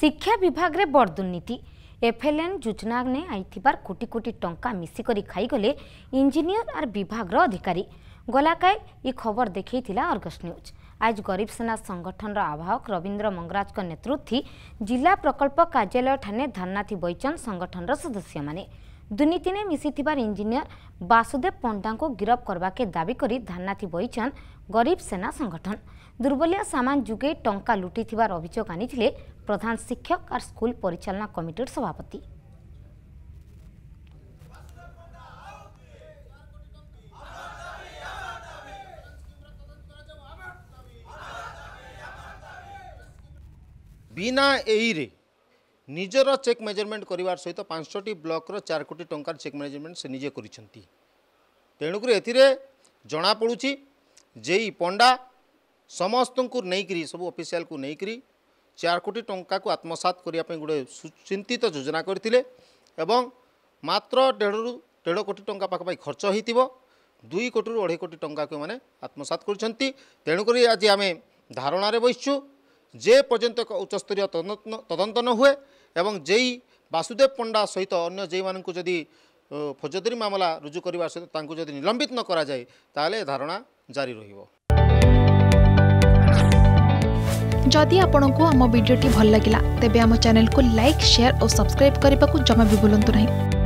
ଶିକ୍ଷା ବିଭାଗରେ ବଡ଼ ଦୁର୍ନୀତି ଏଫ୍ଏଲ୍ଏନ୍ ଯୋଜନାରେ ଆଇଥିବାର କୋଟି କୋଟି ଟଙ୍କା ମିଶିକରି ଖାଇଗଲେ ଇଞ୍ଜିନିୟର ଆର୍ ବିଭାଗର ଅଧିକାରୀ ଗଲାକାଏ ଏ ଖବର ଦେଖାଇଥିଲା ଅର୍ଗସ୍ ନ୍ୟୁଜ୍ ଆଜି ଗରିବ ସେନା ସଂଗଠନର ଆବାହକ ରବୀନ୍ଦ୍ର ମଙ୍ଗରାଜଙ୍କ ନେତୃତ୍ୱ ଜିଲ୍ଲା ପ୍ରକଳ୍ପ କାର୍ଯ୍ୟାଳୟଠାରେ ଧାରଣାଥି ବୈଚନ୍ ସଂଗଠନର ସଦସ୍ୟମାନେ दुर्न मिसिति इन्जिनयर वासुदेव पण्डा गिरफ्के दावी धानाथी बै छन् गरीब सेना संगठन दुर्बलिया सामान जोगे टा लुटि अभियोग आनि प्रधान स्कुल परिचालना कमिटर सभापति ନିଜର ଚେକ୍ ମେଜରମେଣ୍ଟ କରିବା ସହିତ ପାଞ୍ଚଟି ବ୍ଲକର ଚାରି କୋଟି ଟଙ୍କାର ଚେକ୍ ମେଜରମେଣ୍ଟ ସେ ନିଜେ କରିଛନ୍ତି ତେଣୁକରି ଏଥିରେ ଜଣାପଡ଼ୁଛି ଜେଇ ପଣ୍ଡା ସମସ୍ତଙ୍କୁ ନେଇକରି ସବୁ ଅଫିସିଆଲକୁ ନେଇକରି ଚାରି କୋଟି ଟଙ୍କାକୁ ଆତ୍ମସାତ କରିବା ପାଇଁ ଗୋଟେ ସୁଚିନ୍ତିତ ଯୋଜନା କରିଥିଲେ ଏବଂ ମାତ୍ର ଦେଢ଼ରୁ ଦେଢ଼ କୋଟି ଟଙ୍କା ପାଖାପାଖି ଖର୍ଚ୍ଚ ହୋଇଥିବ ଦୁଇ କୋଟିରୁ ଅଢ଼େଇ କୋଟି ଟଙ୍କାକୁ ଏମାନେ ଆତ୍ମସାତ କରୁଛନ୍ତି ତେଣୁକରି ଆଜି ଆମେ ଧାରଣାରେ ବସିଛୁ যে পর্যন্ত এক উচ্চস্তরীয় তদন্ত ন হুয়ে এবং যেই বাসুদেব পণ্ডা সহিত অন্য যেই মানুষ যদি ফৌজদারি মামলা রুজু করার সহ তা যদি নিলম্বিত ন করা যায় তাহলে ধারণা জারি রহব যদি আপনার আমার ভিডিওটি ভাল লাগিলা তেবে আমার চ্যানেলকে লাইক শেয়ার ও সবসক্রাইব করা জমা বি ভুলতু না